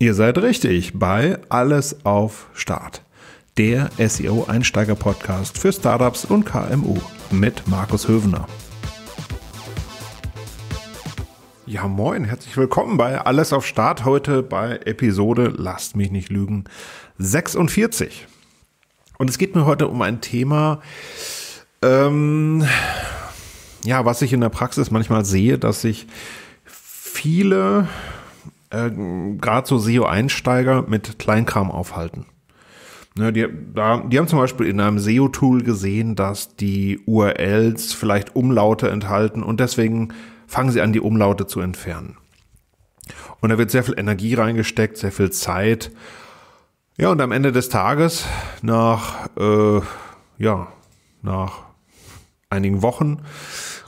Ihr seid richtig bei Alles auf Start, der SEO-Einsteiger-Podcast für Startups und KMU mit Markus Hövener. Ja, moin, herzlich willkommen bei Alles auf Start heute bei Episode, lasst mich nicht lügen, 46. Und es geht mir heute um ein Thema, ähm, ja, was ich in der Praxis manchmal sehe, dass sich viele äh, gerade so SEO-Einsteiger mit Kleinkram aufhalten. Ne, die, da, die haben zum Beispiel in einem SEO-Tool gesehen, dass die URLs vielleicht Umlaute enthalten und deswegen fangen sie an, die Umlaute zu entfernen. Und da wird sehr viel Energie reingesteckt, sehr viel Zeit. Ja, und am Ende des Tages, nach, äh, ja, nach einigen Wochen,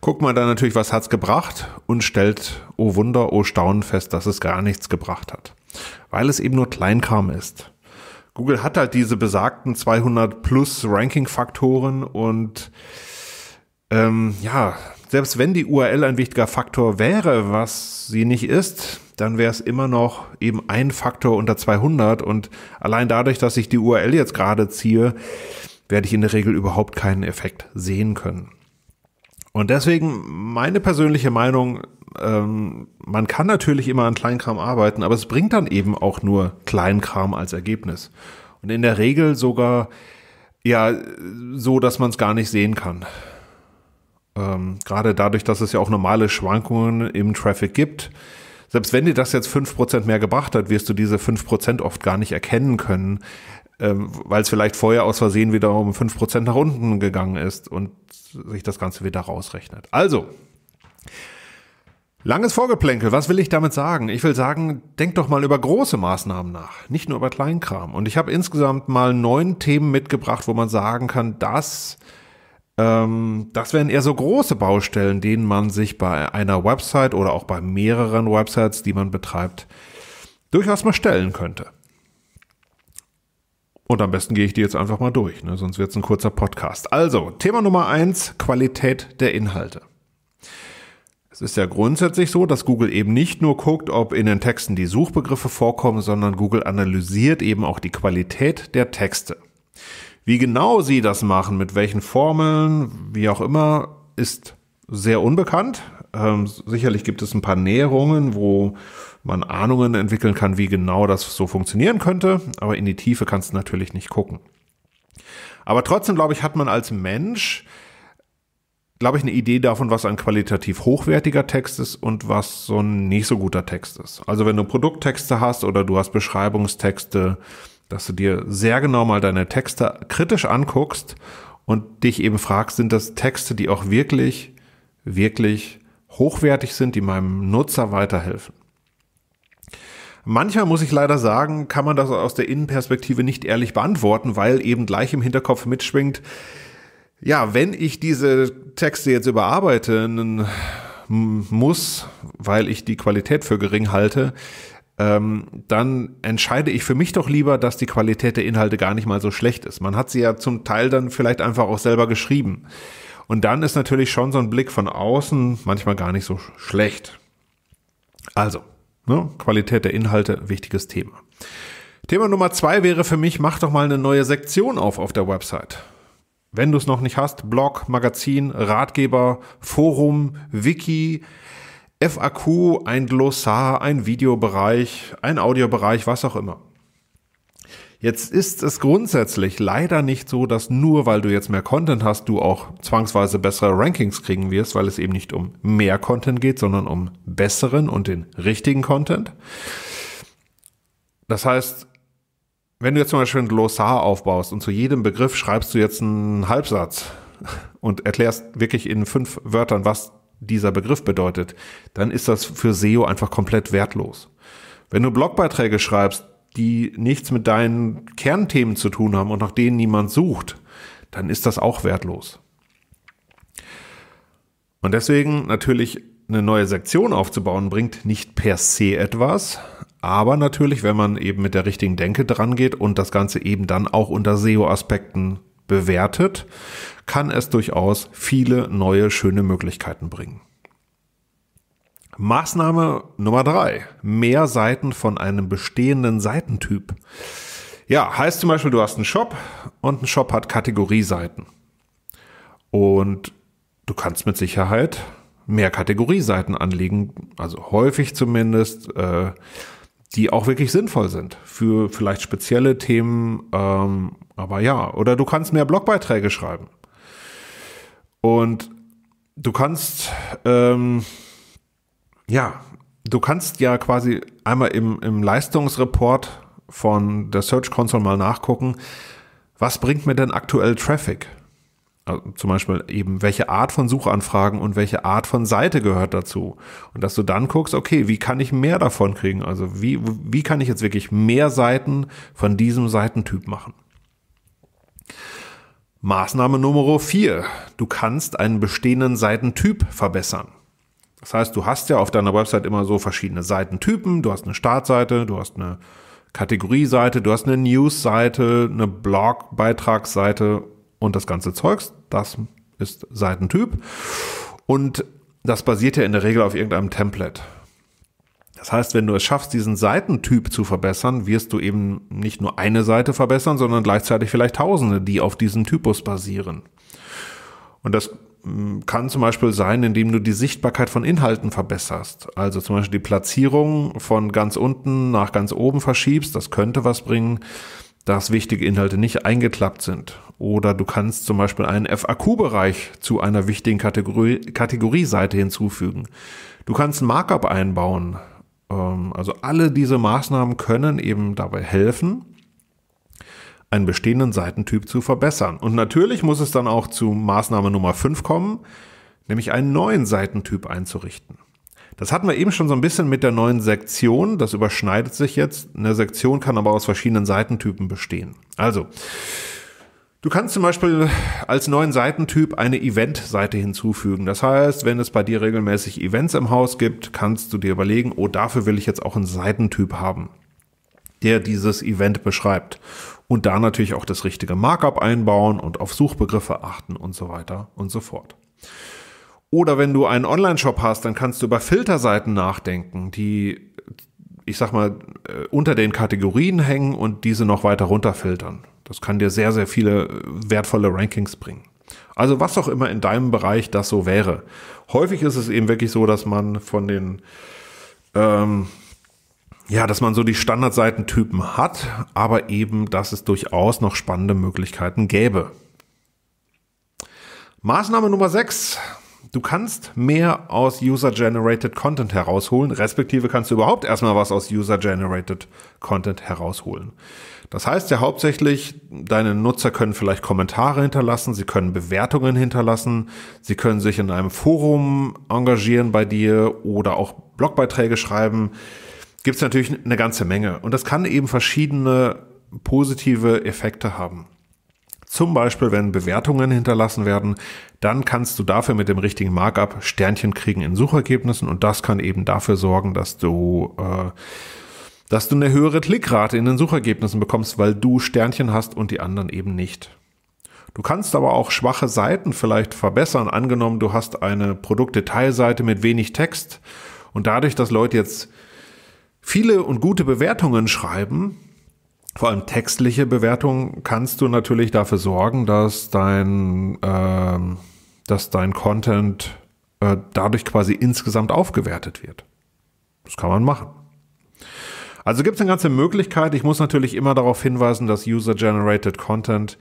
guckt man dann natürlich, was hat's gebracht und stellt, oh Wunder, oh Staunen fest, dass es gar nichts gebracht hat. Weil es eben nur Kleinkram ist. Google hat halt diese besagten 200 plus Ranking-Faktoren und ähm, ja, selbst wenn die URL ein wichtiger Faktor wäre, was sie nicht ist, dann wäre es immer noch eben ein Faktor unter 200 und allein dadurch, dass ich die URL jetzt gerade ziehe, werde ich in der Regel überhaupt keinen Effekt sehen können. Und deswegen meine persönliche Meinung, ähm, man kann natürlich immer an Kleinkram arbeiten, aber es bringt dann eben auch nur Kleinkram als Ergebnis. Und in der Regel sogar ja so, dass man es gar nicht sehen kann. Ähm, gerade dadurch, dass es ja auch normale Schwankungen im Traffic gibt. Selbst wenn dir das jetzt 5% mehr gebracht hat, wirst du diese 5% oft gar nicht erkennen können, ähm, weil es vielleicht vorher aus Versehen wieder um fünf Prozent nach unten gegangen ist und sich das Ganze wieder rausrechnet. Also, Langes Vorgeplänkel, was will ich damit sagen? Ich will sagen, denk doch mal über große Maßnahmen nach, nicht nur über Kleinkram. Und ich habe insgesamt mal neun Themen mitgebracht, wo man sagen kann, dass ähm, das wären eher so große Baustellen, denen man sich bei einer Website oder auch bei mehreren Websites, die man betreibt, durchaus mal stellen könnte. Und am besten gehe ich die jetzt einfach mal durch, ne? sonst wird es ein kurzer Podcast. Also, Thema Nummer eins: Qualität der Inhalte. Es ist ja grundsätzlich so, dass Google eben nicht nur guckt, ob in den Texten die Suchbegriffe vorkommen, sondern Google analysiert eben auch die Qualität der Texte. Wie genau sie das machen, mit welchen Formeln, wie auch immer, ist sehr unbekannt. Ähm, sicherlich gibt es ein paar Näherungen, wo man Ahnungen entwickeln kann, wie genau das so funktionieren könnte, aber in die Tiefe kannst du natürlich nicht gucken. Aber trotzdem, glaube ich, hat man als Mensch, glaube ich, eine Idee davon, was ein qualitativ hochwertiger Text ist und was so ein nicht so guter Text ist. Also wenn du Produkttexte hast oder du hast Beschreibungstexte, dass du dir sehr genau mal deine Texte kritisch anguckst und dich eben fragst, sind das Texte, die auch wirklich, wirklich hochwertig sind, die meinem Nutzer weiterhelfen. Manchmal muss ich leider sagen, kann man das aus der Innenperspektive nicht ehrlich beantworten, weil eben gleich im Hinterkopf mitschwingt, ja, wenn ich diese Texte jetzt überarbeiten muss, weil ich die Qualität für gering halte, ähm, dann entscheide ich für mich doch lieber, dass die Qualität der Inhalte gar nicht mal so schlecht ist. Man hat sie ja zum Teil dann vielleicht einfach auch selber geschrieben. Und dann ist natürlich schon so ein Blick von außen manchmal gar nicht so schlecht. Also, ne, Qualität der Inhalte, wichtiges Thema. Thema Nummer zwei wäre für mich, mach doch mal eine neue Sektion auf auf der Website. Wenn du es noch nicht hast, Blog, Magazin, Ratgeber, Forum, Wiki, FAQ, ein Glossar, ein Videobereich, ein Audiobereich, was auch immer. Jetzt ist es grundsätzlich leider nicht so, dass nur weil du jetzt mehr Content hast, du auch zwangsweise bessere Rankings kriegen wirst, weil es eben nicht um mehr Content geht, sondern um besseren und den richtigen Content. Das heißt, wenn du jetzt zum Beispiel ein Glossar aufbaust und zu jedem Begriff schreibst du jetzt einen Halbsatz und erklärst wirklich in fünf Wörtern, was dieser Begriff bedeutet, dann ist das für SEO einfach komplett wertlos. Wenn du Blogbeiträge schreibst, die nichts mit deinen Kernthemen zu tun haben und nach denen niemand sucht, dann ist das auch wertlos. Und deswegen natürlich eine neue Sektion aufzubauen, bringt nicht per se etwas, aber natürlich, wenn man eben mit der richtigen Denke dran geht und das Ganze eben dann auch unter SEO-Aspekten bewertet, kann es durchaus viele neue schöne Möglichkeiten bringen. Maßnahme Nummer drei. Mehr Seiten von einem bestehenden Seitentyp. Ja, heißt zum Beispiel, du hast einen Shop und ein Shop hat Kategorieseiten. Und du kannst mit Sicherheit mehr Kategorieseiten anlegen, also häufig zumindest, äh, die auch wirklich sinnvoll sind für vielleicht spezielle Themen. Ähm, aber ja, oder du kannst mehr Blogbeiträge schreiben. Und du kannst ähm, ja, du kannst ja quasi einmal im, im Leistungsreport von der Search Console mal nachgucken, was bringt mir denn aktuell Traffic? Also zum Beispiel eben, welche Art von Suchanfragen und welche Art von Seite gehört dazu? Und dass du dann guckst, okay, wie kann ich mehr davon kriegen? Also wie, wie kann ich jetzt wirklich mehr Seiten von diesem Seitentyp machen? Maßnahme Nummer 4. Du kannst einen bestehenden Seitentyp verbessern. Das heißt, du hast ja auf deiner Website immer so verschiedene Seitentypen. Du hast eine Startseite, du hast eine Kategorieseite, du hast eine News-Seite, eine Blog-Beitragsseite und das ganze Zeugs. Das ist Seitentyp. Und das basiert ja in der Regel auf irgendeinem Template. Das heißt, wenn du es schaffst, diesen Seitentyp zu verbessern, wirst du eben nicht nur eine Seite verbessern, sondern gleichzeitig vielleicht Tausende, die auf diesem Typus basieren. Und das kann zum Beispiel sein, indem du die Sichtbarkeit von Inhalten verbesserst. Also zum Beispiel die Platzierung von ganz unten nach ganz oben verschiebst. Das könnte was bringen, dass wichtige Inhalte nicht eingeklappt sind. Oder du kannst zum Beispiel einen FAQ-Bereich zu einer wichtigen Kategorie, Kategorieseite hinzufügen. Du kannst ein Markup einbauen. Ähm, also alle diese Maßnahmen können eben dabei helfen einen bestehenden Seitentyp zu verbessern. Und natürlich muss es dann auch zu Maßnahme Nummer 5 kommen, nämlich einen neuen Seitentyp einzurichten. Das hatten wir eben schon so ein bisschen mit der neuen Sektion. Das überschneidet sich jetzt. Eine Sektion kann aber aus verschiedenen Seitentypen bestehen. Also, du kannst zum Beispiel als neuen Seitentyp eine Event-Seite hinzufügen. Das heißt, wenn es bei dir regelmäßig Events im Haus gibt, kannst du dir überlegen, oh, dafür will ich jetzt auch einen Seitentyp haben der dieses Event beschreibt. Und da natürlich auch das richtige Markup einbauen und auf Suchbegriffe achten und so weiter und so fort. Oder wenn du einen Online-Shop hast, dann kannst du über Filterseiten nachdenken, die, ich sag mal, äh, unter den Kategorien hängen und diese noch weiter runterfiltern. Das kann dir sehr, sehr viele äh, wertvolle Rankings bringen. Also was auch immer in deinem Bereich das so wäre. Häufig ist es eben wirklich so, dass man von den ähm, ja, dass man so die Standardseitentypen hat, aber eben, dass es durchaus noch spannende Möglichkeiten gäbe. Maßnahme Nummer 6. Du kannst mehr aus User-Generated Content herausholen, respektive kannst du überhaupt erstmal was aus User-Generated Content herausholen. Das heißt ja hauptsächlich, deine Nutzer können vielleicht Kommentare hinterlassen, sie können Bewertungen hinterlassen, sie können sich in einem Forum engagieren bei dir oder auch Blogbeiträge schreiben gibt es natürlich eine ganze Menge. Und das kann eben verschiedene positive Effekte haben. Zum Beispiel, wenn Bewertungen hinterlassen werden, dann kannst du dafür mit dem richtigen Markup Sternchen kriegen in Suchergebnissen und das kann eben dafür sorgen, dass du, äh, dass du eine höhere Klickrate in den Suchergebnissen bekommst, weil du Sternchen hast und die anderen eben nicht. Du kannst aber auch schwache Seiten vielleicht verbessern. Angenommen, du hast eine Produktdetailseite mit wenig Text und dadurch, dass Leute jetzt viele und gute Bewertungen schreiben, vor allem textliche Bewertungen, kannst du natürlich dafür sorgen, dass dein, äh, dass dein Content äh, dadurch quasi insgesamt aufgewertet wird. Das kann man machen. Also gibt es eine ganze Möglichkeit. Ich muss natürlich immer darauf hinweisen, dass User-Generated Content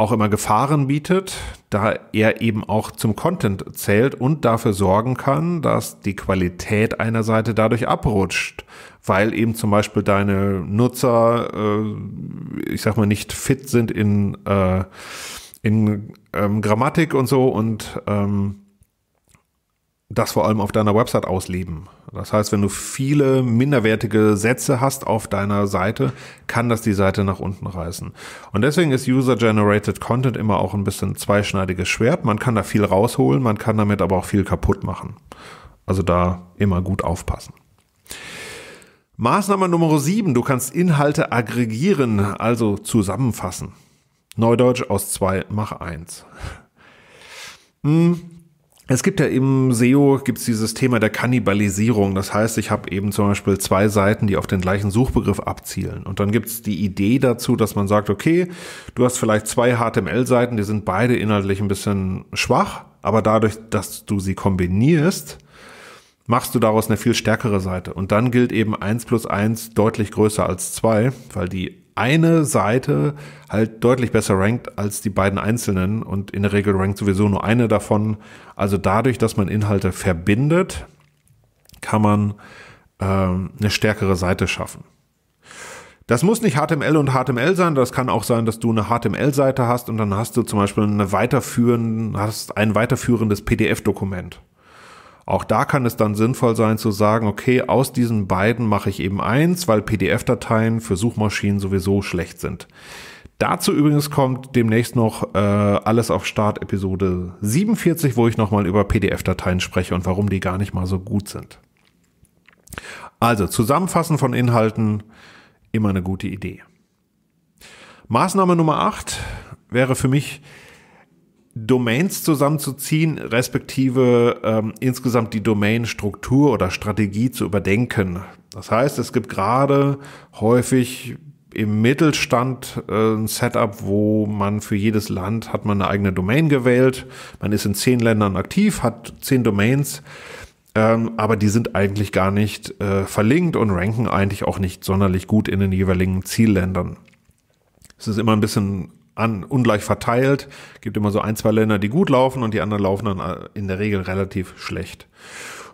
auch immer Gefahren bietet, da er eben auch zum Content zählt und dafür sorgen kann, dass die Qualität einer Seite dadurch abrutscht, weil eben zum Beispiel deine Nutzer, äh, ich sag mal, nicht fit sind in, äh, in ähm, Grammatik und so und ähm, das vor allem auf deiner Website ausleben. Das heißt, wenn du viele minderwertige Sätze hast auf deiner Seite, kann das die Seite nach unten reißen. Und deswegen ist User-Generated Content immer auch ein bisschen zweischneidiges Schwert. Man kann da viel rausholen, man kann damit aber auch viel kaputt machen. Also da immer gut aufpassen. Maßnahme Nummer 7, du kannst Inhalte aggregieren, also zusammenfassen. Neudeutsch aus 2 mach 1. Hm, es gibt ja im SEO gibt's dieses Thema der Kannibalisierung. Das heißt, ich habe eben zum Beispiel zwei Seiten, die auf den gleichen Suchbegriff abzielen. Und dann gibt's die Idee dazu, dass man sagt, okay, du hast vielleicht zwei HTML-Seiten, die sind beide inhaltlich ein bisschen schwach, aber dadurch, dass du sie kombinierst, machst du daraus eine viel stärkere Seite. Und dann gilt eben eins plus eins deutlich größer als zwei, weil die eine Seite halt deutlich besser rankt als die beiden einzelnen und in der Regel rankt sowieso nur eine davon. Also dadurch, dass man Inhalte verbindet, kann man ähm, eine stärkere Seite schaffen. Das muss nicht HTML und HTML sein. Das kann auch sein, dass du eine HTML-Seite hast und dann hast du zum Beispiel eine weiterführen, hast ein weiterführendes PDF-Dokument. Auch da kann es dann sinnvoll sein zu sagen, okay, aus diesen beiden mache ich eben eins, weil PDF-Dateien für Suchmaschinen sowieso schlecht sind. Dazu übrigens kommt demnächst noch äh, alles auf Start Episode 47, wo ich nochmal über PDF-Dateien spreche und warum die gar nicht mal so gut sind. Also Zusammenfassen von Inhalten, immer eine gute Idee. Maßnahme Nummer 8 wäre für mich Domains zusammenzuziehen, respektive ähm, insgesamt die Domainstruktur oder Strategie zu überdenken. Das heißt, es gibt gerade häufig im Mittelstand äh, ein Setup, wo man für jedes Land hat man eine eigene Domain gewählt. Man ist in zehn Ländern aktiv, hat zehn Domains, ähm, aber die sind eigentlich gar nicht äh, verlinkt und ranken eigentlich auch nicht sonderlich gut in den jeweiligen Zielländern. Es ist immer ein bisschen an, ungleich verteilt. Gibt immer so ein, zwei Länder, die gut laufen und die anderen laufen dann äh, in der Regel relativ schlecht.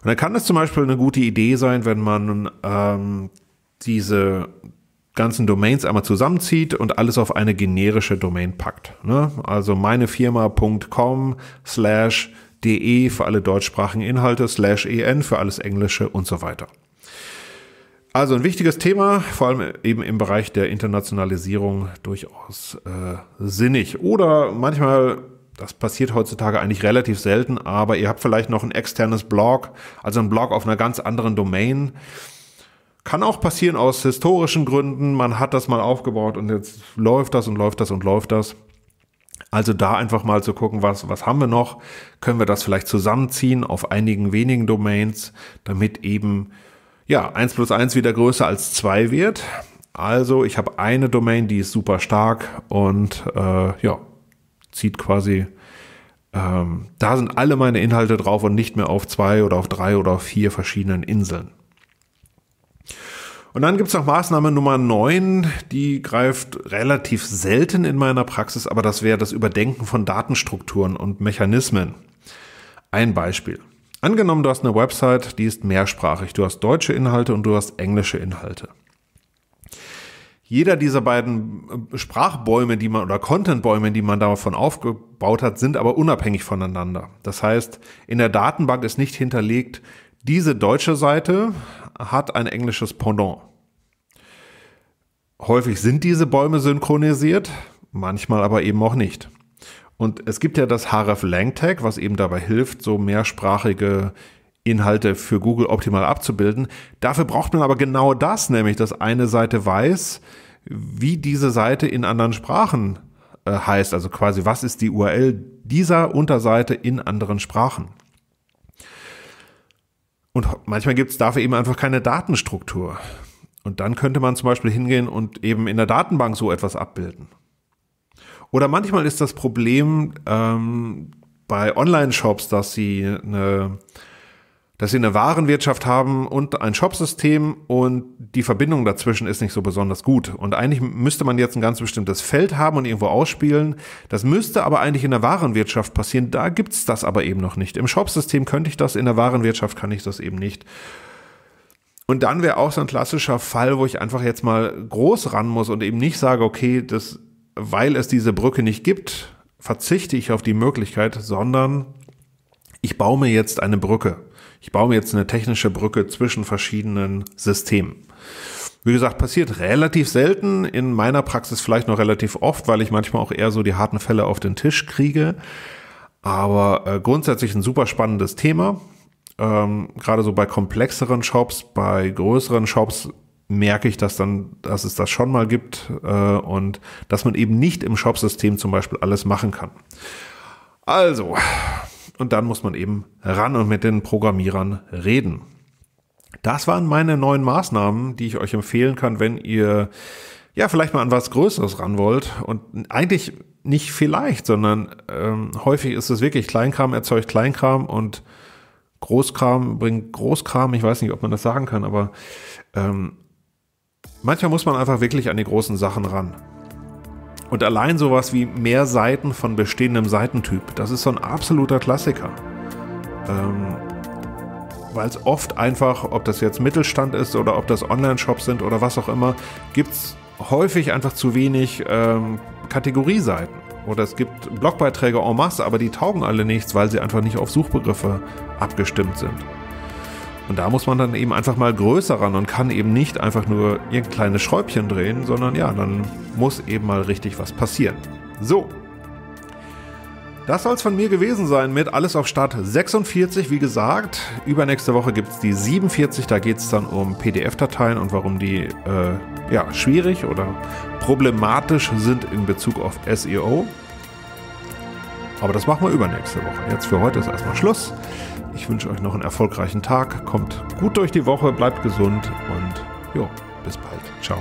Und dann kann es zum Beispiel eine gute Idee sein, wenn man ähm, diese ganzen Domains einmal zusammenzieht und alles auf eine generische Domain packt. Ne? Also meinefirma.com slash de für alle deutschsprachigen Inhalte, slash en für alles Englische und so weiter. Also ein wichtiges Thema, vor allem eben im Bereich der Internationalisierung durchaus äh, sinnig. Oder manchmal, das passiert heutzutage eigentlich relativ selten, aber ihr habt vielleicht noch ein externes Blog, also ein Blog auf einer ganz anderen Domain. Kann auch passieren aus historischen Gründen. Man hat das mal aufgebaut und jetzt läuft das und läuft das und läuft das. Also da einfach mal zu gucken, was, was haben wir noch? Können wir das vielleicht zusammenziehen auf einigen wenigen Domains, damit eben ja, 1 plus 1 wieder größer als 2 wird. Also ich habe eine Domain, die ist super stark und äh, ja, zieht quasi, ähm, da sind alle meine Inhalte drauf und nicht mehr auf zwei oder auf drei oder auf vier verschiedenen Inseln. Und dann gibt es noch Maßnahme Nummer 9, die greift relativ selten in meiner Praxis, aber das wäre das Überdenken von Datenstrukturen und Mechanismen. Ein Beispiel. Angenommen, du hast eine Website, die ist mehrsprachig. Du hast deutsche Inhalte und du hast englische Inhalte. Jeder dieser beiden äh, Sprachbäume, die man oder Contentbäume, die man davon aufgebaut hat, sind aber unabhängig voneinander. Das heißt, in der Datenbank ist nicht hinterlegt, diese deutsche Seite hat ein englisches Pendant. Häufig sind diese Bäume synchronisiert, manchmal aber eben auch nicht. Und es gibt ja das HRF lang was eben dabei hilft, so mehrsprachige Inhalte für Google optimal abzubilden. Dafür braucht man aber genau das, nämlich dass eine Seite weiß, wie diese Seite in anderen Sprachen äh, heißt. Also quasi, was ist die URL dieser Unterseite in anderen Sprachen? Und manchmal gibt es dafür eben einfach keine Datenstruktur. Und dann könnte man zum Beispiel hingehen und eben in der Datenbank so etwas abbilden. Oder manchmal ist das Problem ähm, bei Online-Shops, dass sie eine dass sie eine Warenwirtschaft haben und ein Shopsystem und die Verbindung dazwischen ist nicht so besonders gut. Und eigentlich müsste man jetzt ein ganz bestimmtes Feld haben und irgendwo ausspielen. Das müsste aber eigentlich in der Warenwirtschaft passieren. Da gibt es das aber eben noch nicht. Im Shopsystem könnte ich das, in der Warenwirtschaft kann ich das eben nicht. Und dann wäre auch so ein klassischer Fall, wo ich einfach jetzt mal groß ran muss und eben nicht sage, okay, das weil es diese Brücke nicht gibt, verzichte ich auf die Möglichkeit, sondern ich baue mir jetzt eine Brücke. Ich baue mir jetzt eine technische Brücke zwischen verschiedenen Systemen. Wie gesagt, passiert relativ selten, in meiner Praxis vielleicht noch relativ oft, weil ich manchmal auch eher so die harten Fälle auf den Tisch kriege. Aber äh, grundsätzlich ein super spannendes Thema. Ähm, gerade so bei komplexeren Shops, bei größeren Shops merke ich, dass dann, dass es das schon mal gibt äh, und dass man eben nicht im Shop-System zum Beispiel alles machen kann. Also, und dann muss man eben ran und mit den Programmierern reden. Das waren meine neuen Maßnahmen, die ich euch empfehlen kann, wenn ihr ja vielleicht mal an was Größeres ran wollt. Und eigentlich nicht vielleicht, sondern ähm, häufig ist es wirklich Kleinkram erzeugt Kleinkram und Großkram bringt Großkram. Ich weiß nicht, ob man das sagen kann, aber ähm, Manchmal muss man einfach wirklich an die großen Sachen ran. Und allein sowas wie mehr Seiten von bestehendem Seitentyp, das ist so ein absoluter Klassiker. Ähm, Weil es oft einfach, ob das jetzt Mittelstand ist oder ob das Online-Shops sind oder was auch immer, gibt es häufig einfach zu wenig ähm, Kategorieseiten. Oder es gibt Blogbeiträge en masse, aber die taugen alle nichts, weil sie einfach nicht auf Suchbegriffe abgestimmt sind. Und da muss man dann eben einfach mal größer ran und kann eben nicht einfach nur irgendein kleines Schräubchen drehen, sondern ja, dann muss eben mal richtig was passieren. So. Das soll es von mir gewesen sein mit Alles auf Start 46. Wie gesagt, übernächste Woche gibt es die 47. Da geht es dann um PDF-Dateien und warum die äh, ja, schwierig oder problematisch sind in Bezug auf SEO. Aber das machen wir übernächste Woche. Jetzt für heute ist erstmal Schluss. Ich wünsche euch noch einen erfolgreichen Tag. Kommt gut durch die Woche, bleibt gesund und jo, bis bald. Ciao.